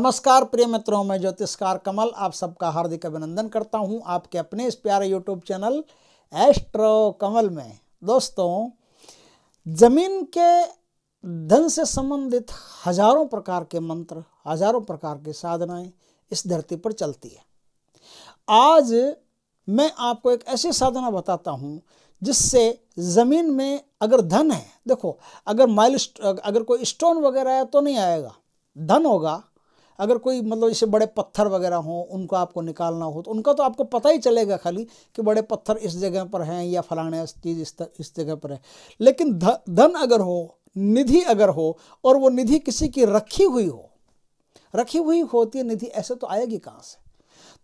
नमस्कार प्रिय मित्रों मैं ज्योतिषकार कमल आप सबका हार्दिक अभिनंदन करता हूं आपके अपने इस प्यारे यूट्यूब चैनल एस्ट्रो कमल में दोस्तों जमीन के धन से संबंधित हजारों प्रकार के मंत्र हजारों प्रकार के साधनाएं इस धरती पर चलती है आज मैं आपको एक ऐसी साधना बताता हूं जिससे ज़मीन में अगर धन है देखो अगर माइल अगर कोई स्टोन वगैरह है तो नहीं आएगा धन होगा अगर कोई मतलब जैसे बड़े पत्थर वगैरह हों उनको आपको निकालना हो तो उनका तो आपको पता ही चलेगा खाली कि बड़े पत्थर इस जगह पर हैं या फलाने चीज़ इस इस जगह पर है लेकिन ध, धन अगर हो निधि अगर हो और वो निधि किसी की रखी हुई हो रखी हुई होती है निधि ऐसे तो आएगी कहाँ से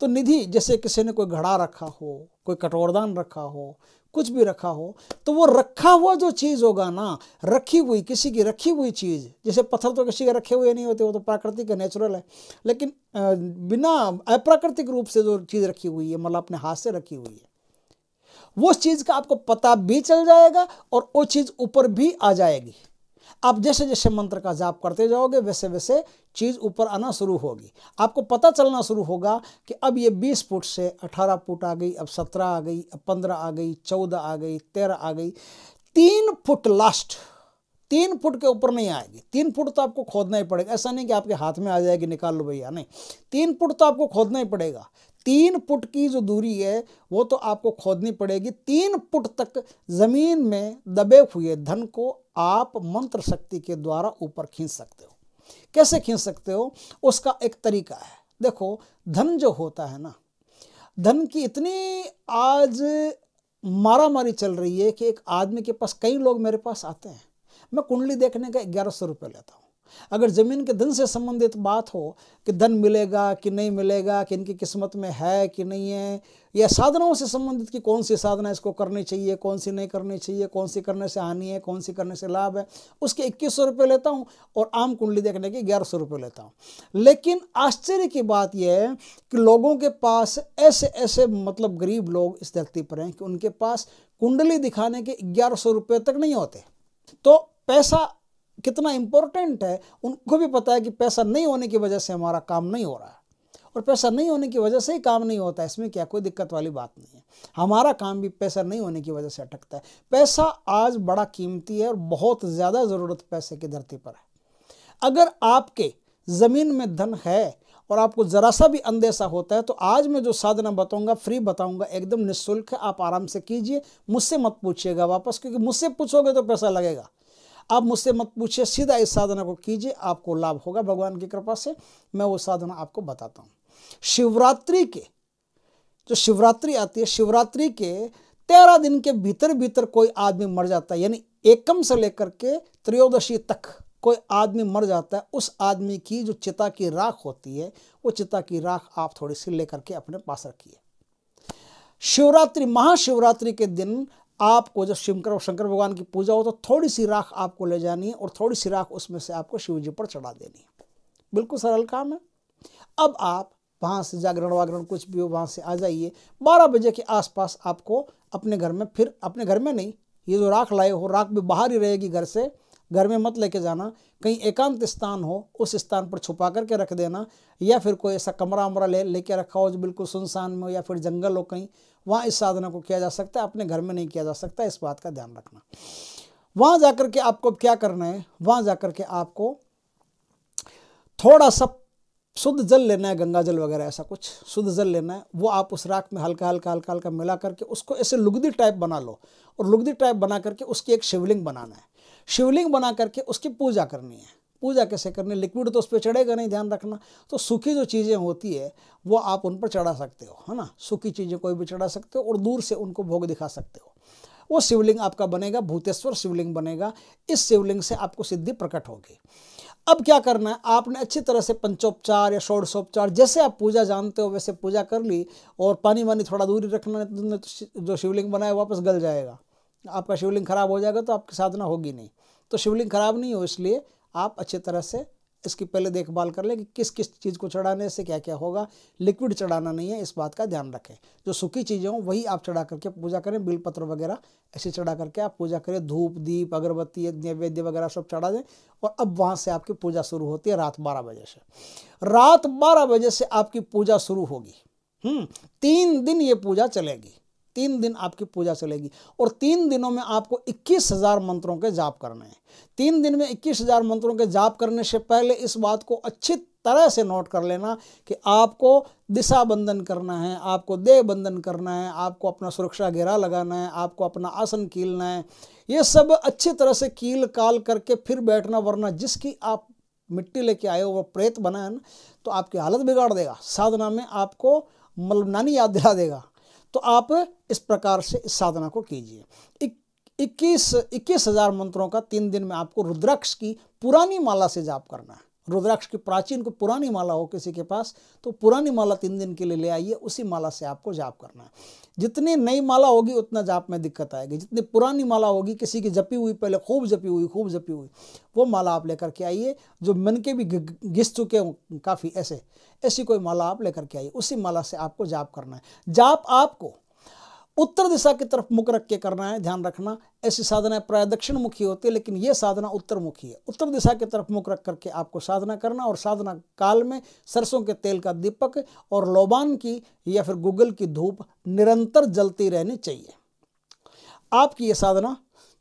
तो निधि जैसे किसी ने कोई घड़ा रखा हो कोई कटोरदान रखा हो कुछ भी रखा हो तो वो रखा हुआ जो चीज़ होगा ना रखी हुई किसी की रखी हुई चीज़ जैसे पत्थर तो किसी के रखे हुए नहीं होते वो तो प्राकृतिक है नेचुरल है लेकिन बिना अप्राकृतिक रूप से जो चीज़ रखी हुई है मतलब अपने हाथ से रखी हुई है वो चीज़ का आपको पता भी चल जाएगा और वो चीज़ ऊपर भी आ जाएगी आप जैसे जैसे मंत्र का जाप करते जाओगे वैसे वैसे चीज़ ऊपर आना शुरू होगी आपको पता चलना शुरू होगा कि अब ये 20 फुट से 18 फुट आ गई अब 17 आ गई अब 15 आ गई 14 आ गई 13 आ गई तीन फुट लास्ट तीन फुट के ऊपर नहीं आएगी तीन फुट तो आपको खोदना ही पड़ेगा ऐसा नहीं कि आपके हाथ में आ जाएगी निकाल लो भैया नहीं तीन फुट तो आपको खोदना ही पड़ेगा तीन फुट की जो दूरी है वो तो आपको खोदनी पड़ेगी तीन फुट तक ज़मीन में दबे हुए धन को आप मंत्र शक्ति के द्वारा ऊपर खींच सकते हो कैसे खींच सकते हो उसका एक तरीका है देखो धन जो होता है ना धन की इतनी आज मारा मारी चल रही है कि एक आदमी के पास कई लोग मेरे पास आते हैं मैं कुंडली देखने का ग्यारह सौ रुपये लेता हूँ अगर ज़मीन के धन से संबंधित बात हो कि धन मिलेगा कि नहीं मिलेगा कि इनकी किस्मत में है कि नहीं है या साधनाओं से संबंधित कि कौन सी साधना इसको करनी चाहिए कौन सी नहीं करनी चाहिए कौन सी करने से हानि है कौन सी करने से लाभ है उसके इक्कीस सौ रुपये लेता हूँ और आम कुंडली देखने के ग्यारह सौ रुपये लेता हूँ लेकिन आश्चर्य की बात यह है कि लोगों के पास ऐसे ऐसे मतलब गरीब लोग इस धरती पर हैं कि उनके पास कुंडली दिखाने के ग्यारह सौ रुपये तक नहीं होते तो पैसा कितना इम्पोर्टेंट है उनको भी पता है कि पैसा नहीं होने की वजह से हमारा काम नहीं हो रहा है और पैसा नहीं होने की वजह से ही काम नहीं होता है इसमें क्या कोई दिक्कत वाली बात नहीं है हमारा काम भी पैसा नहीं होने की वजह से अटकता है पैसा आज बड़ा कीमती है और बहुत ज़्यादा ज़रूरत पैसे की धरती पर है अगर आपके ज़मीन में धन है और आपको ज़रा सा भी अंदेशा होता है तो आज मैं जो साधना बताऊंगा फ्री बताऊंगा एकदम निःशुल्क आप आराम से कीजिए मुझसे मत पूछिएगा वापस क्योंकि मुझसे पूछोगे तो पैसा लगेगा आप मुझसे मत पूछिए सीधा इस साधना को कीजिए आपको लाभ होगा भगवान की कृपा से मैं वो साधना आपको बताता हूँ शिवरात्रि के जो शिवरात्रि आती है शिवरात्रि के तेरह दिन के भीतर भीतर कोई आदमी मर जाता है यानी एकम से लेकर के त्रयोदशी तक कोई आदमी मर जाता है उस आदमी की जो चिता की राख होती है वो चिता की राख आप थोड़ी सी लेकर के अपने पास रखिए शिवरात्रि महाशिवरात्रि के दिन आपको जब शिवकर शंकर भगवान की पूजा हो तो थोड़ी सी राख आपको ले जानी है और थोड़ी सी राख उसमें से आपको शिव जी पर चढ़ा देनी है बिल्कुल सरल काम है अब आप वहाँ से जागरण वागरण कुछ भी हो वहाँ से आ जाइए बारह बजे के आसपास आपको अपने घर में फिर अपने घर में नहीं ये जो राख लाए हो राख भी बाहर ही रहेगी घर से घर में मत लेके जाना कहीं एकांत स्थान हो उस स्थान पर छुपा करके रख देना या फिर कोई ऐसा कमरा वमरा ले लेके रखा हो जो बिल्कुल सुनसान में हो या फिर जंगल हो कहीं वहाँ इस साधना को किया जा सकता है अपने घर में नहीं किया जा सकता इस बात का ध्यान रखना वहाँ जा के आपको क्या करना है वहाँ जा के आपको थोड़ा सा शुद्ध जल लेना है गंगा जल वगैरह ऐसा कुछ शुद्ध जल लेना है वो आप उस राख में हल्का हल्का हल्का हल्का मिला करके उसको ऐसे लुगदी टाइप बना लो और लुगदी टाइप बना करके उसकी एक शिवलिंग बनाना है शिवलिंग बना करके उसकी पूजा करनी है पूजा कैसे करनी लिक्विड तो उस पर चढ़ेगा नहीं ध्यान रखना तो सूखी जो चीज़ें होती है वो आप उन पर चढ़ा सकते हो है ना सूखी चीज़ें कोई भी चढ़ा सकते हो और दूर से उनको भोग दिखा सकते हो वो शिवलिंग आपका बनेगा भूतेश्वर शिवलिंग बनेगा इस शिवलिंग से आपको सिद्धि प्रकट होगी अब क्या करना है आपने अच्छी तरह से पंचोपचार या षोड़शोपचार जैसे आप पूजा जानते हो वैसे पूजा कर ली और पानी वानी थोड़ा दूरी रखना तो जो शिवलिंग बनाया वापस गल जाएगा आपका शिवलिंग खराब हो जाएगा तो आपकी साधना होगी नहीं तो शिवलिंग खराब नहीं हो इसलिए आप अच्छे तरह से इसकी पहले देखभाल कर लें कि किस किस चीज़ को चढ़ाने से क्या क्या होगा लिक्विड चढ़ाना नहीं है इस बात का ध्यान रखें जो सूखी चीज़ें हों वही आप चढ़ा करके पूजा करें बिलपत्र वगैरह ऐसे चढ़ा करके आप पूजा करें धूप दीप अगरबत्ती नैवेद्य वगैरह सब चढ़ा दें और अब वहाँ से आपकी पूजा शुरू होती है रात बारह बजे से रात बारह बजे से आपकी पूजा शुरू होगी हम्म, तीन दिन ये पूजा चलेगी तीन दिन आपकी पूजा चलेगी और तीन दिनों में आपको इक्कीस हज़ार मंत्रों के जाप करने हैं तीन दिन में इक्कीस हज़ार मंत्रों के जाप करने से पहले इस बात को अच्छी तरह से नोट कर लेना कि आपको दिशा बंधन करना है आपको देह बंधन करना है आपको अपना सुरक्षा घेरा लगाना है आपको अपना आसन कीलना है ये सब अच्छी तरह से कील काल करके फिर बैठना वरना जिसकी आप मिट्टी लेके आए हो वो प्रेत बना है ना तो आपकी हालत बिगाड़ देगा साधना में आपको मलबनानी याद दिला देगा तो आप इस प्रकार से इस साधना को कीजिए इक्कीस इक्कीस हज़ार मंत्रों का तीन दिन में आपको रुद्राक्ष की पुरानी माला से जाप करना है रुद्राक्ष की प्राचीन को पुरानी माला हो किसी के पास तो पुरानी माला तीन दिन के लिए ले आइए उसी माला से आपको जाप करना है जितनी नई माला होगी उतना जाप में दिक्कत आएगी जितनी पुरानी माला होगी किसी की जपी हुई पहले खूब जपी हुई खूब जपी हुई वो माला आप लेकर के आइए जो मन के भी घिस चुके हों काफ़ी ऐसे ऐसी कोई माला आप लेकर के आइए उसी माला से आपको जाप करना है जाप आपको उत्तर दिशा की तरफ मुख रख के करना है ध्यान रखना ऐसी साधना प्राय दक्षिण मुखी होती है लेकिन यह साधना उत्तर मुखी है उत्तर दिशा की तरफ मुख रख करके आपको साधना करना और साधना काल में सरसों के तेल का दीपक और लोबान की या फिर गूगल की धूप निरंतर जलती रहनी चाहिए आपकी ये साधना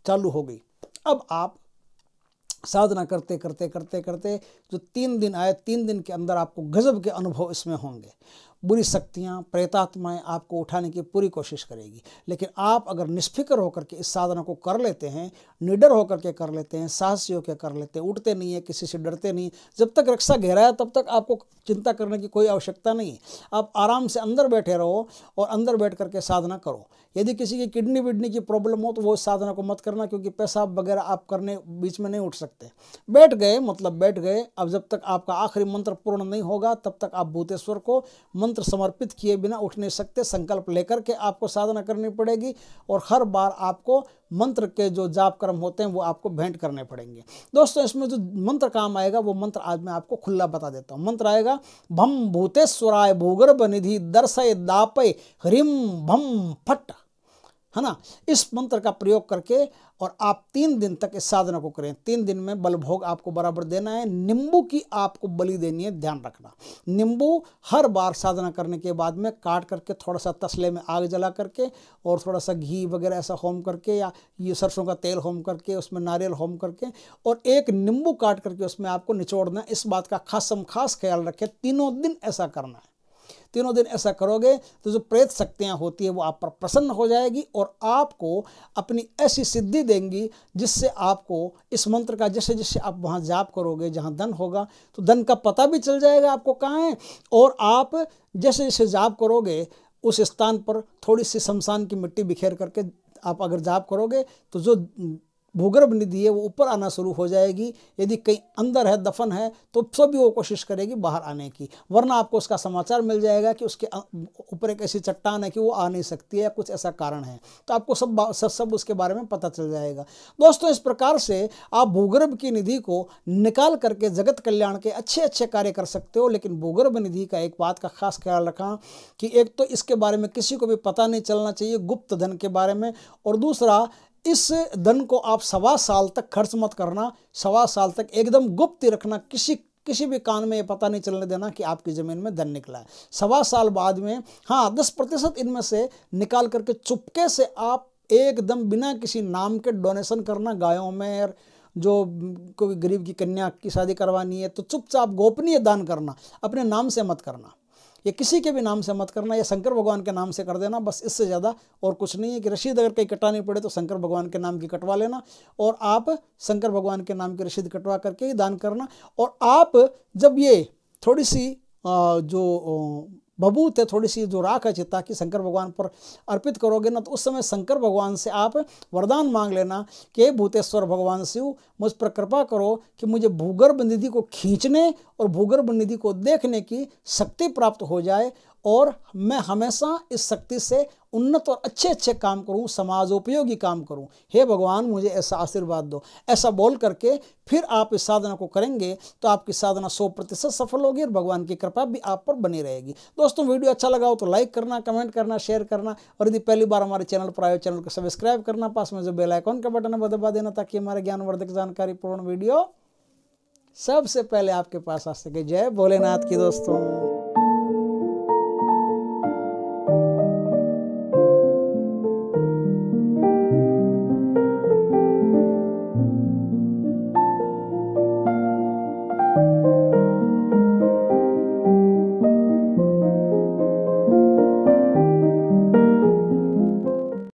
चालू हो गई अब आप साधना करते करते करते करते जो तीन दिन आए तीन दिन के अंदर आपको गजब के अनुभव इसमें होंगे बुरी शक्तियाँ प्रेतात्माएँ आपको उठाने की पूरी कोशिश करेगी लेकिन आप अगर निष्फिक्र होकर के इस साधना को कर लेते हैं निडर होकर के कर लेते हैं साहसी होकर कर लेते हैं उठते नहीं है किसी से डरते नहीं जब तक रक्षा गहराया तब तक आपको चिंता करने की कोई आवश्यकता नहीं आप आराम से अंदर बैठे रहो और अंदर बैठ करके साधना करो यदि किसी की किडनी विडनी की प्रॉब्लम हो तो वो साधना को मत करना क्योंकि पेशाब वगैरह आप करने बीच में नहीं उठ सकते बैठ गए मतलब बैठ गए अब जब तक आपका आखिरी मंत्र पूर्ण नहीं होगा तब तक आप भूतेश्वर को मंत्र मंत्र समर्पित किए बिना उठ नहीं सकते संकल्प लेकर के आपको साधना करनी पड़ेगी और हर बार आपको मंत्र के जो जाप कर्म होते हैं वो आपको भेंट करने पड़ेंगे दोस्तों इसमें जो मंत्र काम आएगा वो मंत्र आज मैं आपको खुला बता देता हूँ मंत्र आएगा भम भूतेश्वराय भूगर्भ निधि दर्शय दापय ह्रीम भम फट है ना इस मंत्र का प्रयोग करके और आप तीन दिन तक इस साधना को करें तीन दिन में बलभोग आपको बराबर देना है नींबू की आपको बलि देनी है ध्यान रखना नींबू हर बार साधना करने के बाद में काट करके थोड़ा सा तसले में आग जला करके और थोड़ा सा घी वगैरह ऐसा होम करके या ये सरसों का तेल होम करके उसमें नारियल होम करके और एक नींबू काट करके उसमें आपको निचोड़ना इस बात का खासम खास ख्याल रखें तीनों दिन ऐसा करना है तीनों दिन ऐसा करोगे तो जो प्रेत शक्तियाँ होती है वो आप पर प्रसन्न हो जाएगी और आपको अपनी ऐसी सिद्धि देंगी जिससे आपको इस मंत्र का जैसे जैसे आप वहाँ जाप करोगे जहाँ धन होगा तो धन का पता भी चल जाएगा आपको कहाँ है और आप जैसे जैसे जाप करोगे उस स्थान पर थोड़ी सी शमशान की मिट्टी बिखेर करके आप अगर जाप करोगे तो जो भूगर्भ निधि है वो ऊपर आना शुरू हो जाएगी यदि कहीं अंदर है दफन है तो सभी वो कोशिश करेगी बाहर आने की वरना आपको उसका समाचार मिल जाएगा कि उसके ऊपर एक ऐसी चट्टान है कि वो आ नहीं सकती है कुछ ऐसा कारण है तो आपको सब सब सब उसके बारे में पता चल जाएगा दोस्तों इस प्रकार से आप भूगर्भ की निधि को निकाल करके जगत कल्याण के अच्छे अच्छे कार्य कर सकते हो लेकिन भूगर्भ निधि का एक बात का खास ख्याल रखा कि एक तो इसके बारे में किसी को भी पता नहीं चलना चाहिए गुप्त धन के बारे में और दूसरा इस धन को आप सवा साल तक खर्च मत करना सवा साल तक एकदम गुप्त रखना किसी किसी भी कान में ये पता नहीं चलने देना कि आपकी ज़मीन में धन निकला है सवा साल बाद में हाँ दस प्रतिशत इनमें से निकाल करके चुपके से आप एकदम बिना किसी नाम के डोनेशन करना गायों में और जो कोई गरीब की कन्या की शादी करवानी है तो चुपचाप गोपनीय दान करना अपने नाम से मत करना ये किसी के भी नाम से मत करना या शंकर भगवान के नाम से कर देना बस इससे ज़्यादा और कुछ नहीं है कि रशीद अगर कहीं कटानी पड़े तो शंकर भगवान के नाम की कटवा लेना और आप शंकर भगवान के नाम की रशीद कटवा करके ही दान करना और आप जब ये थोड़ी सी जो बबूत है थोड़ी सी जो राख है चिता की शंकर भगवान पर अर्पित करोगे ना तो उस समय शंकर भगवान से आप वरदान मांग लेना कि भूतेश्वर भगवान शिव मुझ पर कृपा करो कि मुझे भूगर्भ निधि को खींचने और भूगर्भ निधि को देखने की शक्ति प्राप्त हो जाए और मैं हमेशा इस शक्ति से उन्नत और अच्छे अच्छे काम करूं समाजोपयोगी काम करूं हे भगवान मुझे ऐसा आशीर्वाद दो ऐसा बोल करके फिर आप इस साधना को करेंगे तो आपकी साधना सौ प्रतिशत सफल होगी और भगवान की कृपा भी आप पर बनी रहेगी दोस्तों वीडियो अच्छा लगा हो तो लाइक करना कमेंट करना शेयर करना और यदि पहली बार हमारे चैनल पर आयो चैनल को सब्सक्राइब करना पास में जो बेलाइकॉन का बटन है वह दबा देना ताकि हमारे ज्ञानवर्धक जानकारी पूर्ण वीडियो सबसे पहले आपके पास आ सके जय भोलेनाथ की दोस्तों